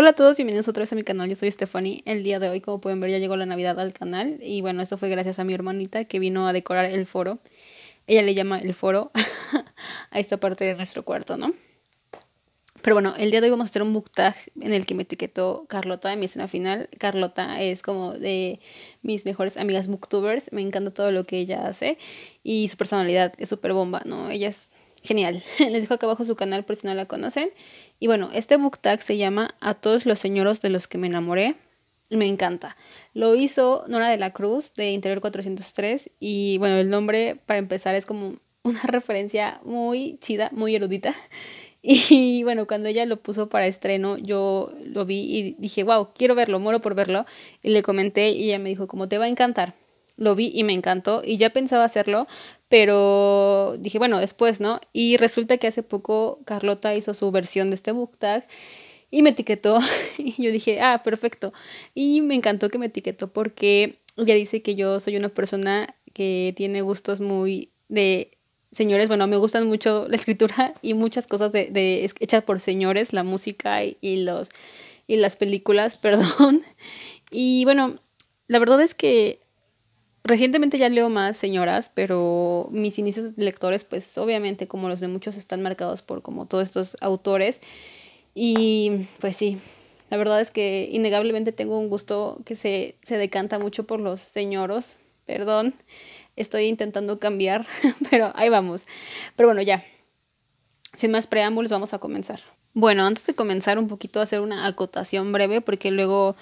Hola a todos, bienvenidos otra vez a mi canal, yo soy Stephanie. El día de hoy, como pueden ver, ya llegó la Navidad al canal y bueno, esto fue gracias a mi hermanita que vino a decorar el foro. Ella le llama el foro a esta parte de nuestro cuarto, ¿no? Pero bueno, el día de hoy vamos a hacer un book en el que me etiquetó Carlota en mi escena final. Carlota es como de mis mejores amigas booktubers, me encanta todo lo que ella hace y su personalidad es súper bomba, ¿no? Ella es genial. Les dejo acá abajo su canal por si no la conocen y bueno, este book tag se llama A todos los señores de los que me enamoré. Me encanta. Lo hizo Nora de la Cruz de Interior 403 y bueno, el nombre para empezar es como una referencia muy chida, muy erudita. Y bueno, cuando ella lo puso para estreno, yo lo vi y dije, wow, quiero verlo, muero por verlo. Y le comenté y ella me dijo, como te va a encantar. Lo vi y me encantó y ya pensaba hacerlo, pero dije, bueno, después, ¿no? Y resulta que hace poco Carlota hizo su versión de este book tag y me etiquetó y yo dije, ah, perfecto. Y me encantó que me etiquetó porque ya dice que yo soy una persona que tiene gustos muy de señores, bueno, me gustan mucho la escritura y muchas cosas de, hechas por señores, la música y, los, y las películas, perdón. Y bueno, la verdad es que Recientemente ya leo más señoras, pero mis inicios lectores, pues obviamente como los de muchos, están marcados por como todos estos autores. Y pues sí, la verdad es que innegablemente tengo un gusto que se, se decanta mucho por los señoros. Perdón, estoy intentando cambiar, pero ahí vamos. Pero bueno, ya. Sin más preámbulos, vamos a comenzar. Bueno, antes de comenzar un poquito hacer una acotación breve, porque luego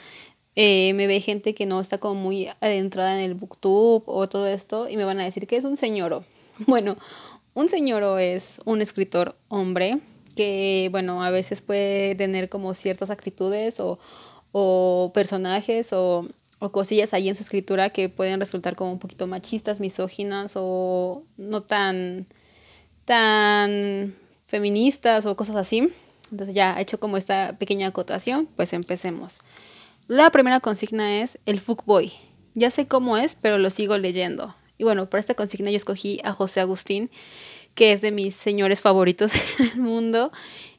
eh, me ve gente que no está como muy adentrada en el booktube o todo esto y me van a decir que es un señoro. Bueno, un señoro es un escritor hombre que, bueno, a veces puede tener como ciertas actitudes o, personajes o, cosillas ahí en su escritura que pueden resultar como un poquito machistas, misóginas o no tan, tan feministas o cosas así. Entonces ya he hecho como esta pequeña acotación, pues empecemos. La primera consigna es el boy. Ya sé cómo es, pero lo sigo leyendo. Y bueno, para esta consigna yo escogí a José Agustín, que es de mis señores favoritos del mundo.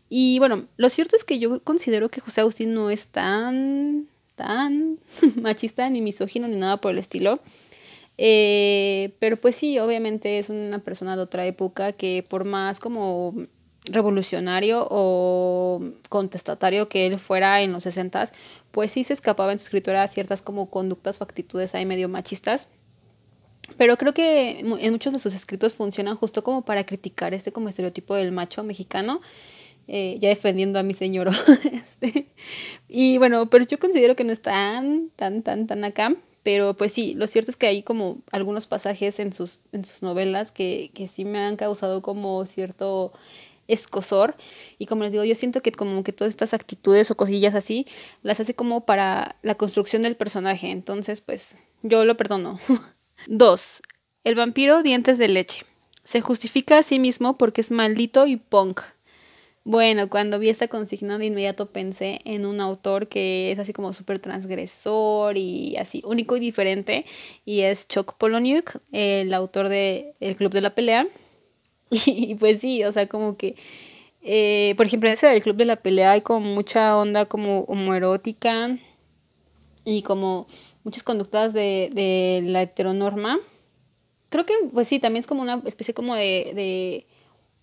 Y bueno, lo cierto es que yo considero que José Agustín no es tan, tan machista ni misógino ni nada por el estilo. Eh, pero pues sí, obviamente es una persona de otra época que por más como revolucionario o contestatario que él fuera en los 60, pues sí se escapaba en su escritura ciertas como conductas o actitudes ahí medio machistas. Pero creo que en muchos de sus escritos funcionan justo como para criticar este como estereotipo del macho mexicano, eh, ya defendiendo a mi señor. Este, y bueno, pero yo considero que no es tan, tan, tan, tan acá. Pero pues sí, lo cierto es que hay como algunos pasajes en sus, en sus novelas que, que sí me han causado como cierto escosor. Y como les digo, yo siento que como que todas estas actitudes o cosillas así las hace como para la construcción del personaje. Entonces, pues yo lo perdono. 2. El vampiro dientes de leche. Se justifica a sí mismo porque es maldito y punk. Bueno, cuando vi esta consigna de inmediato pensé en un autor que es así como súper transgresor y así único y diferente y es Chuck Poloniuk, el autor de El Club de la Pelea. Y, pues sí, o sea, como que, eh, por ejemplo, en ese del Club de la Pelea hay como mucha onda como homoerótica y como muchas conductas de, de la heteronorma. Creo que, pues sí, también es como una especie como de, de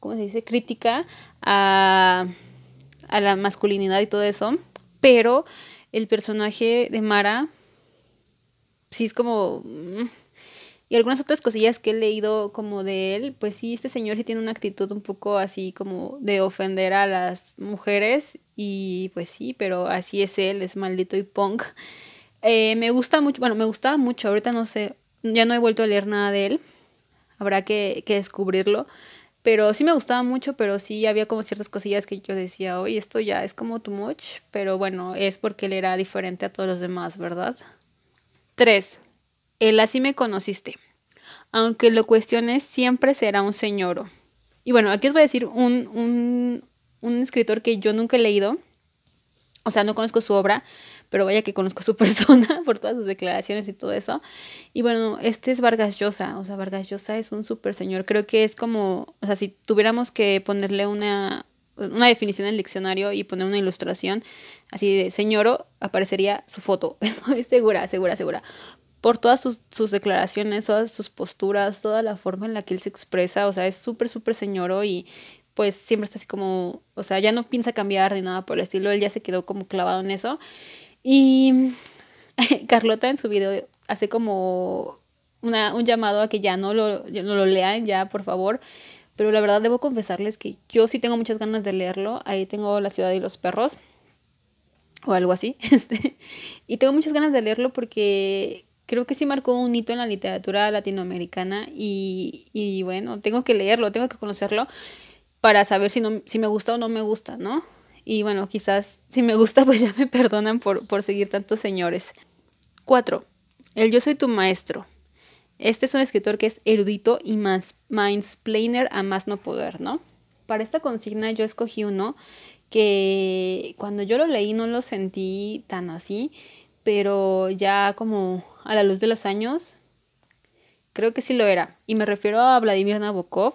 ¿cómo se dice? Crítica a, a la masculinidad y todo eso. Pero el personaje de Mara, sí es como mm, y algunas otras cosillas que he leído como de él, pues sí, este señor sí tiene una actitud un poco así como de ofender a las mujeres y pues sí, pero así es él, es maldito y punk. Eh, me gusta mucho, bueno, me gustaba mucho, ahorita no sé, ya no he vuelto a leer nada de él, habrá que, que descubrirlo, pero sí me gustaba mucho, pero sí había como ciertas cosillas que yo decía, oye, esto ya es como too much, pero bueno, es porque él era diferente a todos los demás, ¿verdad? Tres él así me conociste. Aunque lo cuestiones, siempre será un señoro. Y bueno, aquí os voy a decir un, escritor que yo nunca he leído. O sea, no conozco su obra, pero vaya que conozco su persona por todas sus declaraciones y todo eso. Y bueno, este es Vargas Llosa, o sea, Vargas Llosa es un súper señor. Creo que es como, o sea, si tuviéramos que ponerle una, una definición en el diccionario y poner una ilustración así de señoro, aparecería su foto. Estoy segura, segura, segura por todas sus, declaraciones, todas sus posturas, toda la forma en la que él se expresa, o sea, es súper, súper señoro y pues siempre está así como, o sea, ya no piensa cambiar ni nada por el estilo, él ya se quedó como clavado en eso. Y Carlota en su video hace como un llamado a que ya no lo, no lo lean, ya por favor. Pero la verdad debo confesarles que yo sí tengo muchas ganas de leerlo. Ahí tengo La ciudad y los perros o algo así. Este, y tengo muchas ganas de leerlo porque creo que sí marcó un hito en la literatura latinoamericana y, bueno, tengo que leerlo, tengo que conocerlo para saber si, no, si me gusta o no me gusta, ¿no? Y bueno, quizás si me gusta, pues ya me perdonan por, seguir tantos señores. 4. El Yo Soy Tu Maestro. Este es un escritor que es erudito y más mindsplainer a más no poder, ¿no? Para esta consigna yo escogí uno que cuando yo lo leí no lo sentí tan así, pero ya como a la luz de los años? Creo que sí lo era. Y me refiero a Vladimir Nabokov.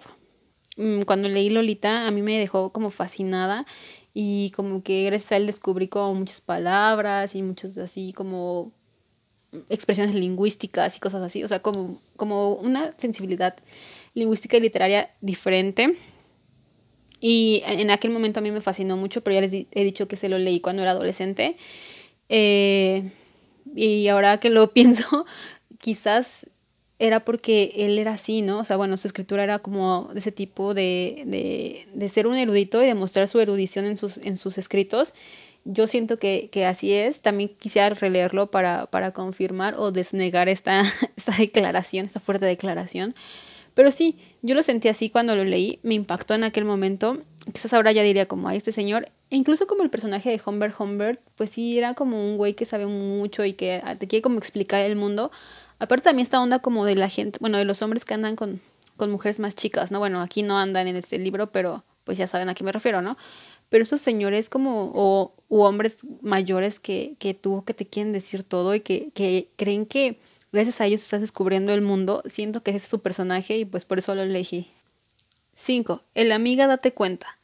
Mm, cuando leí Lolita, a mí me dejó como fascinada y como que gracias a él descubrí como muchas palabras y muchas así como expresiones lingüísticas y cosas así, o sea, como, como una sensibilidad lingüística y literaria diferente. Y en aquel momento a mí me fascinó mucho, pero ya les he dicho que se lo leí cuando era adolescente. Eh, y ahora que lo pienso, quizás era porque él era así, ¿no? O sea, bueno, su escritura era como de ese tipo de, de, ser un erudito y demostrar su erudición en sus, en sus escritos. Yo siento que, así es. También quisiera releerlo para, para confirmar o desnegar esta, esta declaración, esta fuerte declaración. Pero sí, yo lo sentí así cuando lo leí, me impactó en aquel momento quizás ahora ya diría como, a este señor, e incluso como el personaje de Humbert Humbert, pues sí, era como un güey que sabe mucho y que ah, te quiere como explicar el mundo. Aparte también esta onda como de la gente, bueno, de los hombres que andan con, con mujeres más chicas, ¿no? Bueno, aquí no andan en este libro, pero pues ya saben a qué me refiero, ¿no? Pero esos señores como, o u hombres mayores que, que tú, que te quieren decir todo y que, creen que gracias a ellos estás descubriendo el mundo, siento que ese es su personaje y pues por eso lo elegí. 5. El amiga date cuenta.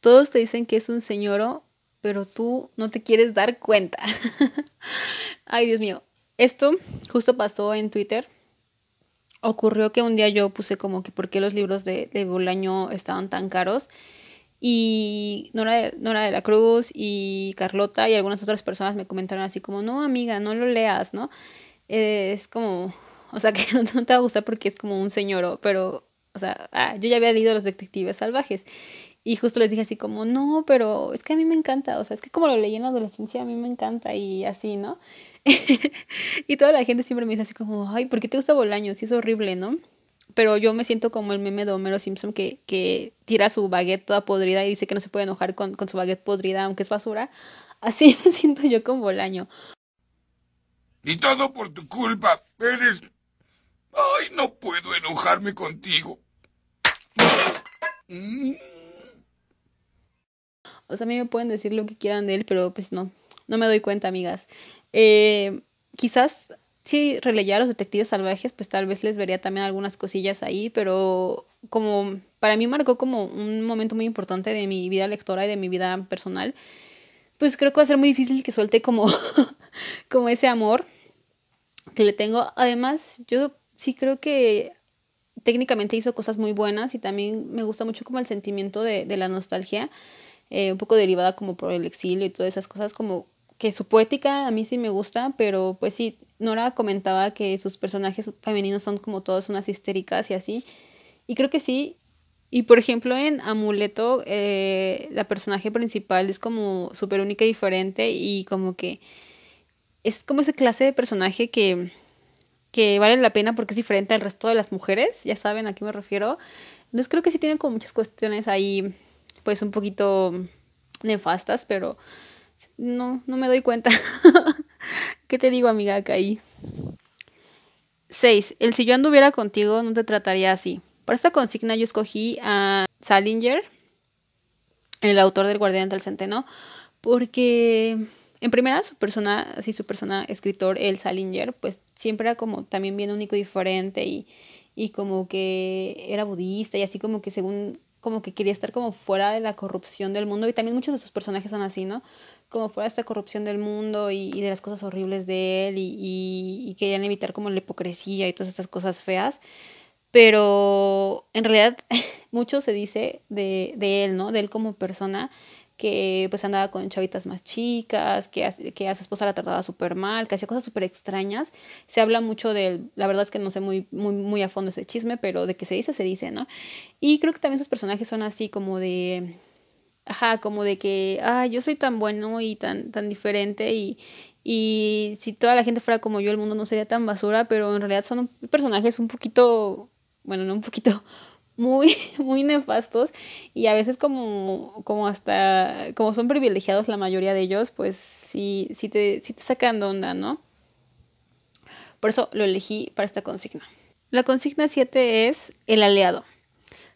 Todos te dicen que es un señoro, pero tú no te quieres dar cuenta. Ay, Dios mío. Esto justo pasó en Twitter. Ocurrió que un día yo puse como que por qué los libros de, de Bolaño estaban tan caros. Y Nora, Nora de la Cruz y Carlota y algunas otras personas me comentaron así como, no, amiga, no lo leas, ¿no? Eh, es como, o sea, que no, te va a gustar porque es como un señoro... pero, o sea, ah, yo ya había leído Los Detectives Salvajes y justo les dije así como, no, pero es que a mí me encanta, o sea, es que como lo leí en la adolescencia, a mí me encanta y así, ¿no? y toda la gente siempre me dice así como, ay, ¿por qué te gusta Bolaño? Sí, es horrible, ¿no? Pero yo me siento como el meme de Homero Simpson que, tira su baguette toda podrida y dice que no se puede enojar con, su baguette podrida, aunque es basura. Así me siento yo con Bolaño. Y todo por tu culpa, eres... Ay, no puedo enojarme contigo. Mm. O sea, a mí me pueden decir lo que quieran de él, pero pues no, no me doy cuenta, amigas. Eh, quizás si releía a los detectives salvajes, pues tal vez les vería también algunas cosillas ahí, pero como para mí marcó como un momento muy importante de mi vida lectora y de mi vida personal, pues creo que va a ser muy difícil que suelte como, como ese amor que le tengo. Además, yo sí creo que técnicamente hizo cosas muy buenas y también me gusta mucho como el sentimiento de la nostalgia. Eh, un poco derivada como por el exilio y todas esas cosas, como que su poética a mí sí me gusta, pero pues sí, Nora comentaba que sus personajes femeninos son como todas unas histéricas y así, y creo que sí. Y por ejemplo en Amuleto, eh, la personaje principal es como súper única y diferente y como que es como esa clase de personaje que, que vale la pena porque es diferente al resto de las mujeres, ya saben a qué me refiero. Entonces creo que sí tienen como muchas cuestiones ahí pues un poquito nefastas, pero no, no me doy cuenta. ¿Qué te digo, amiga, caí? 6. El si yo anduviera contigo no te trataría así. Para esta consigna yo escogí a Salinger, el autor del Guardián del Centeno, porque en primera su persona, así su persona escritor, el Salinger, pues siempre era como también bien único y diferente y como que era budista y así como que según como que quería estar como fuera de la corrupción del mundo y también muchos de sus personajes son así, ¿no? Como fuera de esta corrupción del mundo y, de las cosas horribles de él y, querían evitar como la hipocresía y todas estas cosas feas. Pero en realidad mucho se dice de, de él, ¿no? De él como persona que pues andaba con chavitas más chicas, que a, que a su esposa la trataba súper mal, que hacía cosas súper extrañas. Se habla mucho de, la verdad es que no sé muy, muy, muy a fondo ese chisme, pero de que se dice, se dice, ¿no? Y creo que también sus personajes son así como de ajá, como de que, ah, yo soy tan bueno y tan, tan diferente y, y si toda la gente fuera como yo, el mundo no sería tan basura, pero en realidad son personajes un poquito, bueno, no un poquito, muy, muy nefastos y a veces como, como hasta, como son privilegiados la mayoría de ellos, pues sí, sí, te, sí te sacan de onda, ¿no? Por eso lo elegí para esta consigna. La consigna 7 es el aliado.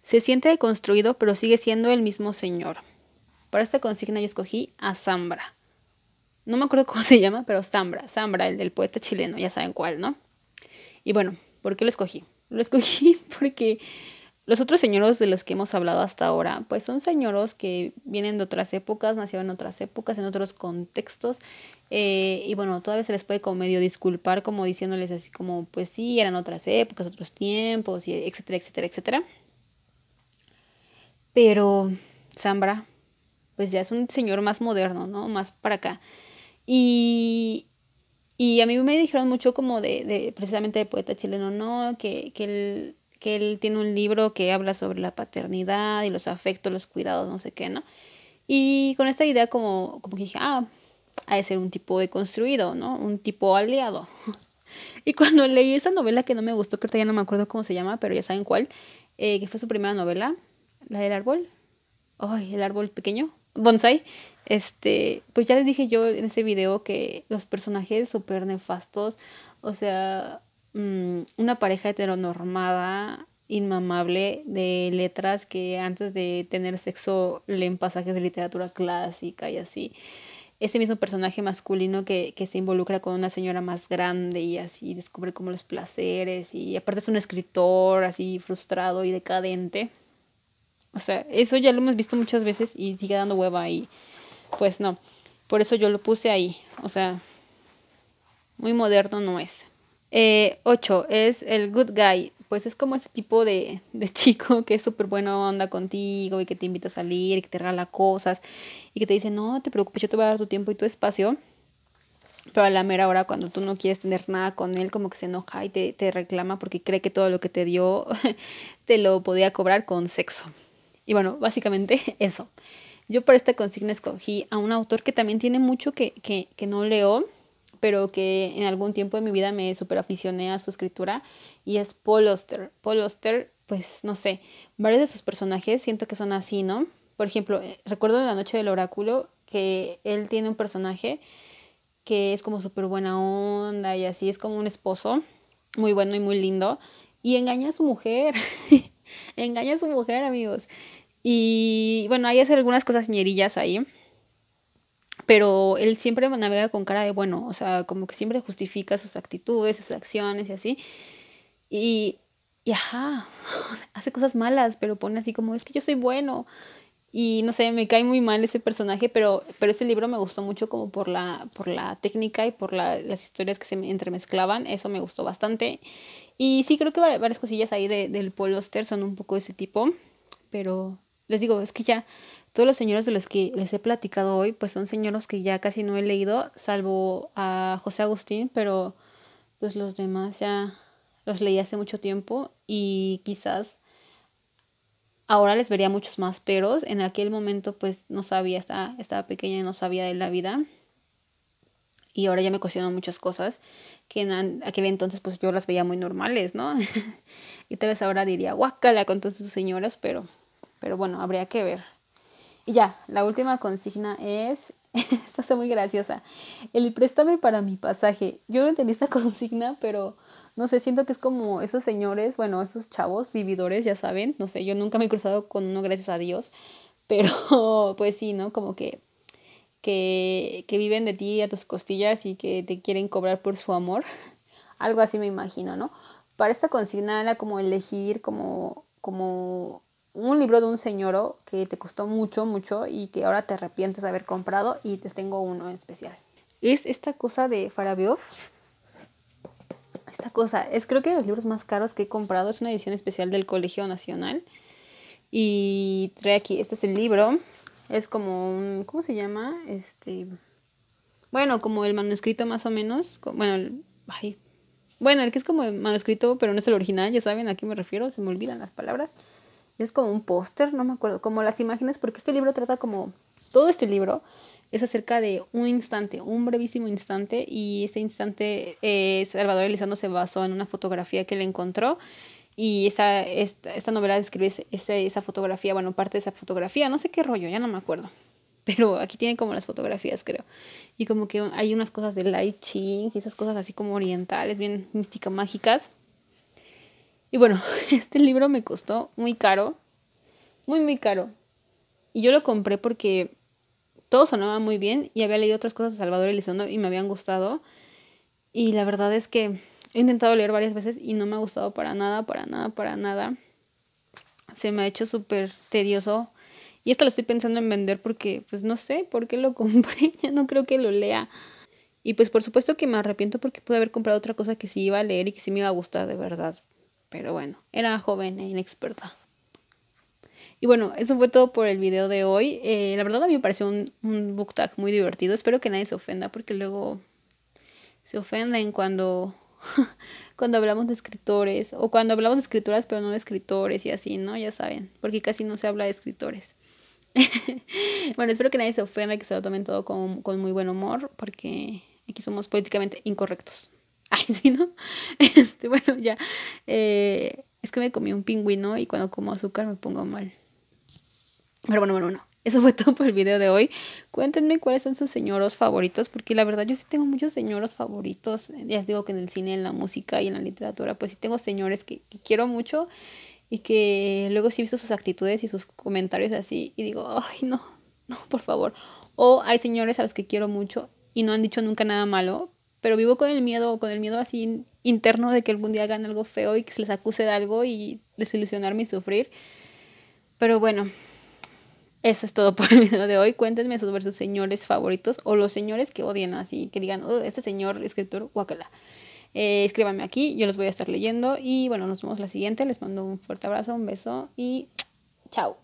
Se siente construido pero sigue siendo el mismo señor. Para esta consigna yo escogí a Zambra. No me acuerdo cómo se llama, pero Zambra, Zambra, el del poeta chileno, ya saben cuál, ¿no? Y bueno, ¿por qué lo escogí? Lo escogí porque los otros señoros de los que hemos hablado hasta ahora, pues son señoros que vienen de otras épocas, nacieron en otras épocas, en otros contextos, eh, y bueno, todavía se les puede como medio disculpar, como diciéndoles así como, pues sí, eran otras épocas, otros tiempos, y etcétera, etcétera, etcétera. Pero Zambra, pues ya es un señor más moderno, ¿no? Más para acá. Y, y a mí me dijeron mucho como de, precisamente de poeta chileno, ¿no? Que, que que él tiene un libro que habla sobre la paternidad y los afectos, los cuidados, no sé qué, ¿no? Y con esta idea como, como que dije, ah, ha de ser un tipo de construido, ¿no? Un tipo aliado. y cuando leí esa novela que no me gustó, que ahorita ya no me acuerdo cómo se llama, pero ya saben cuál, eh, que fue su primera novela, la del árbol. Ay, el árbol pequeño, bonsai. Este, pues ya les dije yo en ese video que los personajes súper nefastos, o sea, Mm, una pareja heteronormada, inmamable, de letras que antes de tener sexo leen pasajes de literatura clásica y así. Ese mismo personaje masculino que, que se involucra con una señora más grande y así descubre como los placeres y aparte es un escritor así frustrado y decadente. O sea, eso ya lo hemos visto muchas veces y sigue dando hueva ahí. pues no. Por eso yo lo puse ahí. O sea, muy moderno no es. 8 eh, ocho, es el good guy. Pues es como ese tipo de, chico que es súper buena onda contigo y que te invita a salir y que te regala cosas y que te dice, no te preocupes, yo te voy a dar tu tiempo y tu espacio. Pero a la mera hora, cuando tú no quieres tener nada con él, como que se enoja y te, reclama porque cree que todo lo que te dio te lo podía cobrar con sexo. Y bueno, básicamente eso. Yo para esta consigna escogí a un autor que también tiene mucho que no leo, pero que en algún tiempo de mi vida me aficioné a su escritura y es Paul Oster. Paul Oster, pues no sé, varios de sus personajes siento que son así, ¿no? Por ejemplo, eh, recuerdo en La Noche del Oráculo que él tiene un personaje que es como súper buena onda y así, es como un esposo muy bueno y muy lindo y engaña a su mujer, engaña a su mujer amigos. Y bueno, hay algunas cosas ñerillas ahí, pero él siempre navega con cara de bueno, o sea, como que siempre justifica sus actitudes, sus acciones y así. Y, y ajá, hace cosas malas, pero pone así como, es que yo soy bueno. Y no sé, me cae muy mal ese personaje, pero, pero ese libro me gustó mucho como por la, por la técnica y por las historias que se entremezclaban, eso me gustó bastante. Y sí, creo que varias cosillas ahí del Paul son un poco de ese tipo, pero les digo, es que ya todos los señores de los que les he platicado hoy, pues son señores que ya casi no he leído, salvo a José Agustín, pero pues los demás ya los leí hace mucho tiempo y quizás ahora les vería muchos más peros. En aquel momento pues no sabía, estaba, pequeña y no sabía de la vida. Y ahora ya me cuestiono muchas cosas que en aquel entonces pues yo las veía muy normales, ¿no? y tal vez ahora diría, guácala con todas sus señoras, pero, pero bueno, habría que ver. Y ya, la última consigna es, esta es muy graciosa, el préstame para mi pasaje. Yo no entendí esta consigna, pero no sé, siento que es como esos señores, bueno, esos chavos vividores, ya saben, no sé, yo nunca me he cruzado con uno, gracias a Dios, pero pues sí, ¿no? Como que, que, que viven de ti a tus costillas y que te quieren cobrar por su amor. Algo así me imagino, ¿no? Para esta consigna era como elegir como, como un libro de un señor que te costó mucho, mucho y que ahora te arrepientes de haber comprado y te tengo uno en especial. Es esta cosa de Farabioff... Esta cosa, es creo que de los libros más caros que he comprado es una edición especial del Colegio Nacional. Y trae aquí, este es el libro. Es como un, ¿cómo se llama? Este, bueno, como el manuscrito más o menos. Bueno, bueno, el que es como el manuscrito, pero no es el original, ya saben a qué me refiero, se me olvidan las palabras es como un póster, no me acuerdo, como las imágenes, porque este libro trata como, todo este libro es acerca de un instante, un brevísimo instante, y ese instante eh, Salvador Elizondo se basó en una fotografía que le encontró, y esa, esta, novela describe esa, esa fotografía, bueno, parte de esa fotografía, no sé qué rollo, ya no me acuerdo, pero aquí tiene como las fotografías, creo. Y como que hay unas cosas de light Ching y esas cosas así como orientales, bien mística, mágicas. Y bueno, este libro me costó muy caro, muy, muy caro. Y yo lo compré porque todo sonaba muy bien y había leído otras cosas de Salvador Elizondo y me habían gustado. Y la verdad es que he intentado leer varias veces y no me ha gustado para nada, para nada, para nada. Se me ha hecho súper tedioso. Y esto lo estoy pensando en vender porque, pues no sé por qué lo compré. Ya no creo que lo lea. Y pues por supuesto que me arrepiento porque pude haber comprado otra cosa que sí iba a leer y que sí me iba a gustar de verdad pero bueno, era joven e inexperta. Y bueno, eso fue todo por el video de hoy. Eh, la verdad a mí me pareció un, un book tag muy divertido. Espero que nadie se ofenda porque luego se ofenden cuando, cuando hablamos de escritores o cuando hablamos de escrituras pero no de escritores y así, ¿no? Ya saben, porque casi no se habla de escritores. bueno, espero que nadie se ofenda, y que se lo tomen todo con muy buen humor porque aquí somos políticamente incorrectos. Ay, sí, ¿no? Este, bueno, ya. Eh, es que me comí un pingüino y cuando como azúcar me pongo mal. Pero bueno, bueno, bueno. Eso fue todo por el video de hoy. Cuéntenme cuáles son sus señoros favoritos, porque la verdad yo sí tengo muchos señores favoritos. Ya les digo que en el cine, en la música y en la literatura, pues sí tengo señores que, que quiero mucho y que luego sí he visto sus actitudes y sus comentarios así y digo, ay, no, no, por favor. O hay señores a los que quiero mucho y no han dicho nunca nada malo, pero vivo con el miedo, con el miedo así interno de que algún día hagan algo feo y que se les acuse de algo y desilusionarme y sufrir. Pero bueno, eso es todo por el video de hoy. Cuéntenme sus versos señores favoritos o los señores que odian así, que digan, oh, este señor escritor, guacala. Eh, escríbanme aquí, yo los voy a estar leyendo y bueno, nos vemos la siguiente. Les mando un fuerte abrazo, un beso y chao.